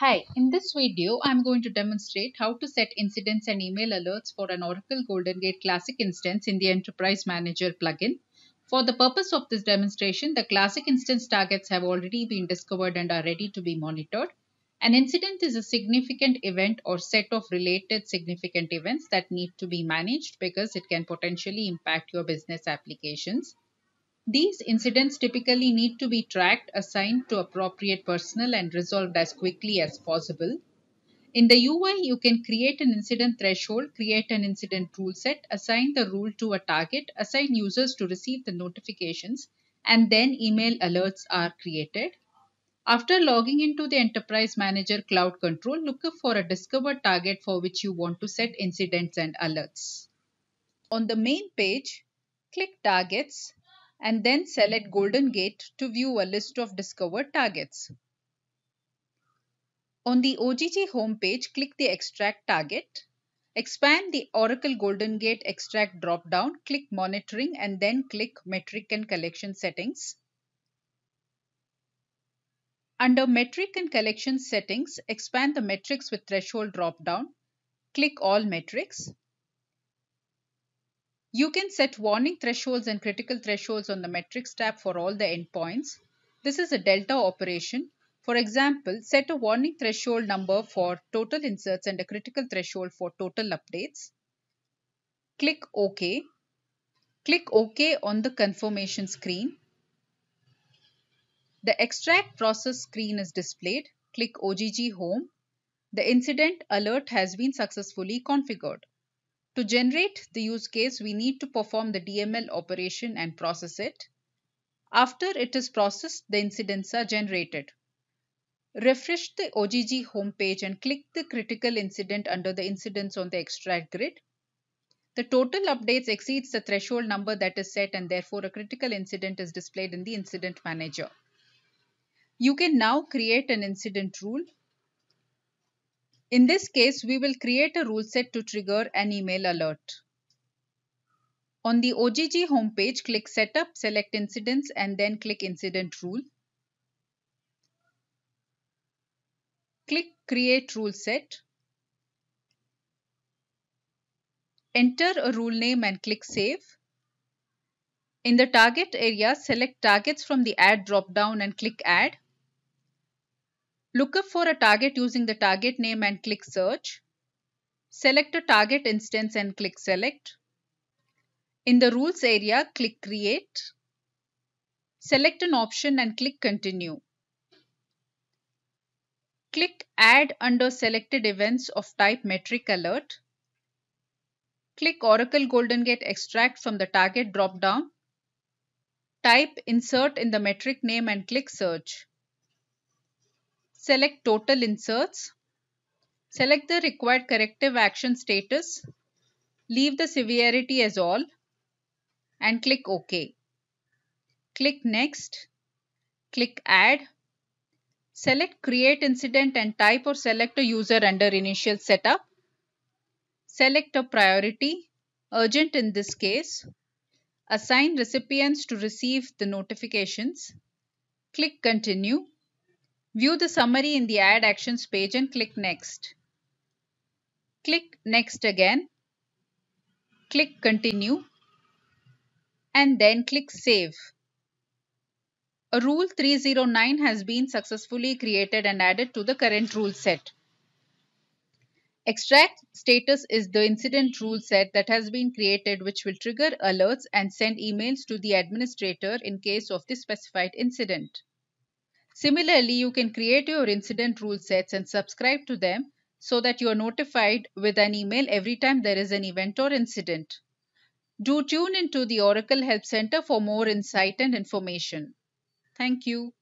Hi, in this video I'm going to demonstrate how to set incidents and email alerts for an Oracle Golden Gate Classic instance in the Enterprise Manager plugin. For the purpose of this demonstration, the Classic instance targets have already been discovered and are ready to be monitored. An incident is a significant event or set of related significant events that need to be managed because it can potentially impact your business applications. These incidents typically need to be tracked, assigned to appropriate personnel and resolved as quickly as possible. In the UI, you can create an incident threshold, create an incident rule set, assign the rule to a target, assign users to receive the notifications, and then email alerts are created. After logging into the Enterprise Manager Cloud Control, look up for a discovered target for which you want to set incidents and alerts. On the main page, click Targets and then select Golden Gate to view a list of discovered targets. On the OGG homepage, click the Extract Target. Expand the Oracle Golden Gate Extract dropdown, click Monitoring and then click Metric and Collection Settings. Under Metric and Collection Settings, expand the Metrics with Threshold dropdown. Click All Metrics. You can set warning thresholds and critical thresholds on the metrics tab for all the endpoints. This is a delta operation. For example, set a warning threshold number for total inserts and a critical threshold for total updates. Click OK. Click OK on the confirmation screen. The extract process screen is displayed. Click OGG Home. The incident alert has been successfully configured. To generate the use case, we need to perform the DML operation and process it. After it is processed, the incidents are generated. Refresh the OGG homepage and click the critical incident under the incidents on the extract grid. The total updates exceeds the threshold number that is set and therefore a critical incident is displayed in the incident manager. You can now create an incident rule in this case, we will create a rule set to trigger an email alert. On the OGG homepage, click Setup, select Incidents and then click Incident Rule. Click Create Rule Set. Enter a rule name and click Save. In the target area, select targets from the Add drop-down and click Add. Look up for a target using the target name and click search. Select a target instance and click select. In the rules area, click create. Select an option and click continue. Click add under selected events of type metric alert. Click Oracle Golden Gate extract from the target drop down. Type insert in the metric name and click search. Select total inserts. Select the required corrective action status. Leave the severity as all and click OK. Click Next. Click Add. Select Create Incident and type or select a user under Initial Setup. Select a priority, urgent in this case. Assign recipients to receive the notifications. Click Continue. View the summary in the Add Actions page and click Next. Click Next again. Click Continue. And then click Save. A rule 309 has been successfully created and added to the current rule set. Extract status is the incident rule set that has been created which will trigger alerts and send emails to the administrator in case of the specified incident. Similarly, you can create your incident rule sets and subscribe to them so that you are notified with an email every time there is an event or incident. Do tune into the Oracle Help Center for more insight and information. Thank you.